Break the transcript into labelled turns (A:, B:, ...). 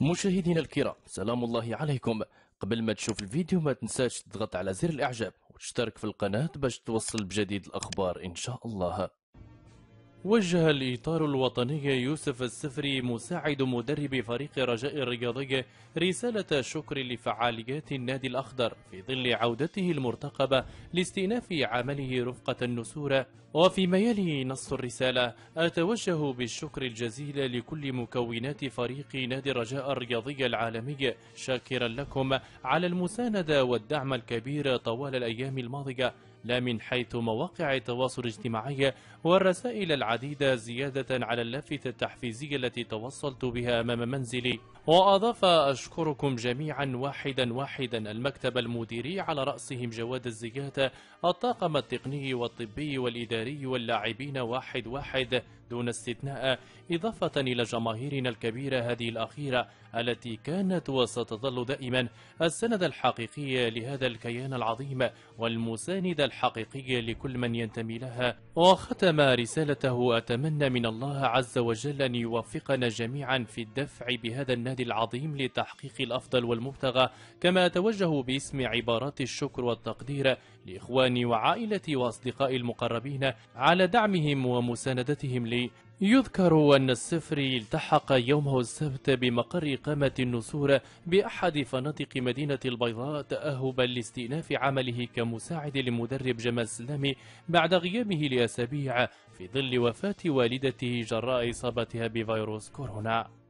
A: مشاهدينا الكرام سلام الله عليكم قبل ما تشوف الفيديو ما تنساش تضغط على زر الاعجاب وتشترك في القناة باش توصل بجديد الاخبار ان شاء الله وجه الإطار الوطني يوسف السفري مساعد مدرب فريق رجاء الرياضي رسالة شكر لفعاليات النادي الأخضر في ظل عودته المرتقبة لاستئناف عمله رفقة النسورة وفيما يلي نص الرسالة أتوجه بالشكر الجزيل لكل مكونات فريق نادي رجاء الرياضي العالمي شاكرا لكم على المساندة والدعم الكبير طوال الأيام الماضية لا من حيث مواقع التواصل الاجتماعي والرسائل العديدة زيادة على اللافتة التحفيزية التي توصلت بها أمام منزلي وأضاف أشكركم جميعا واحدا واحدا المكتب المديري على رأسهم جواد الزيات الطاقم التقني والطبي والإداري واللاعبين واحد واحد دون استثناء إضافة إلى جماهيرنا الكبيرة هذه الأخيرة التي كانت وستظل دائما السند الحقيقي لهذا الكيان العظيم والمساند الحقيقي لكل من ينتمي لها وختم رسالته أتمنى من الله عز وجل أن يوفقنا جميعا في الدفع بهذا النادي العظيم لتحقيق الأفضل والمبتغى كما أتوجه باسم عبارات الشكر والتقدير لإخواني وعائلتي وأصدقائي المقربين على دعمهم ومساندتهم الثاني يذكر أن السفري التحق يومه السبت بمقر قامة النسور بأحد فنادق مدينة البيضاء تأهبا لاستئناف عمله كمساعد لمدرب جمال السلامي بعد غيابه لأسابيع في ظل وفاة والدته جراء إصابتها بفيروس كورونا